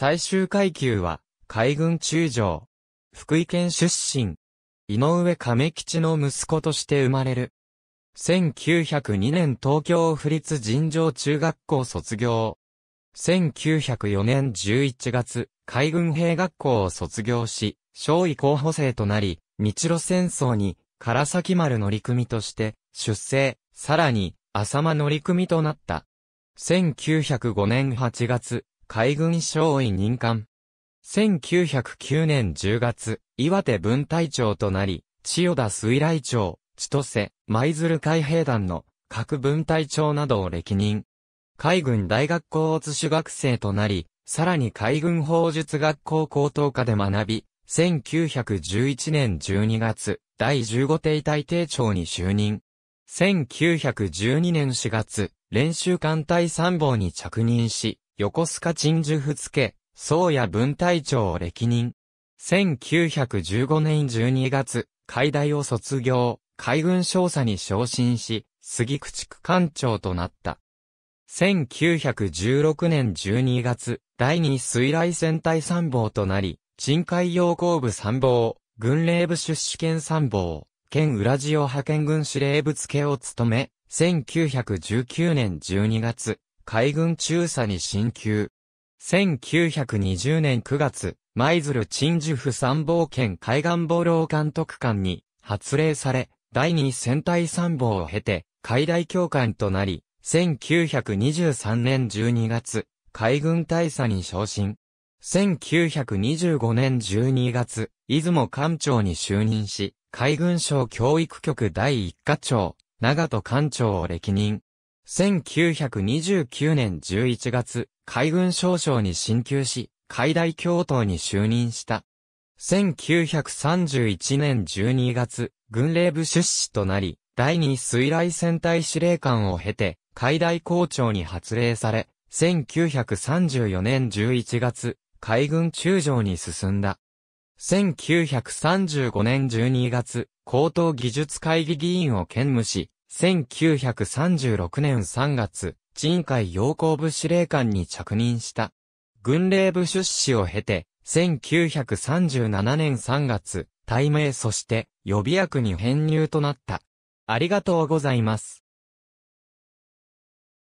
最終階級は、海軍中将。福井県出身。井上亀吉の息子として生まれる。1902年東京府立尋常中学校卒業。1904年11月、海軍兵学校を卒業し、少尉候補生となり、日露戦争に、唐崎丸乗組として、出征、さらに、浅間乗組となった。1905年8月、海軍少尉任官。1909年10月、岩手分隊長となり、千代田水来町、千歳、舞鶴海兵団の各分隊長などを歴任。海軍大学校乙種学生となり、さらに海軍法術学校高等科で学び、1911年12月、第15艇隊艇長に就任。1912年4月、練習艦隊参謀に着任し、横須賀鎮守府付、宗谷分隊長を歴任。1915年12月、海大を卒業、海軍少佐に昇進し、杉口区官長となった。1916年12月、第二水雷戦隊参謀となり、鎮海洋工部参謀、軍令部出資権参謀、県ウラジオ派遣軍司令部付を務め、1919年12月、海軍中佐に進級。1920年9月、舞鶴鎮守府参謀兼海岸防老監督官に発令され、第二戦隊参謀を経て、海大教官となり、1923年12月、海軍大佐に昇進。1925年12月、出雲艦長に就任し、海軍省教育局第一課長、長戸艦長を歴任。1929年11月、海軍少将に進級し、海大教頭に就任した。1931年12月、軍令部出資となり、第二水雷戦隊司令官を経て、海大校長に発令され、1934年11月、海軍中将に進んだ。1935年12月、高等技術会議議員を兼務し、1936年3月、人海洋行部司令官に着任した。軍令部出資を経て、1937年3月、大名そして予備役に編入となった。ありがとうございます。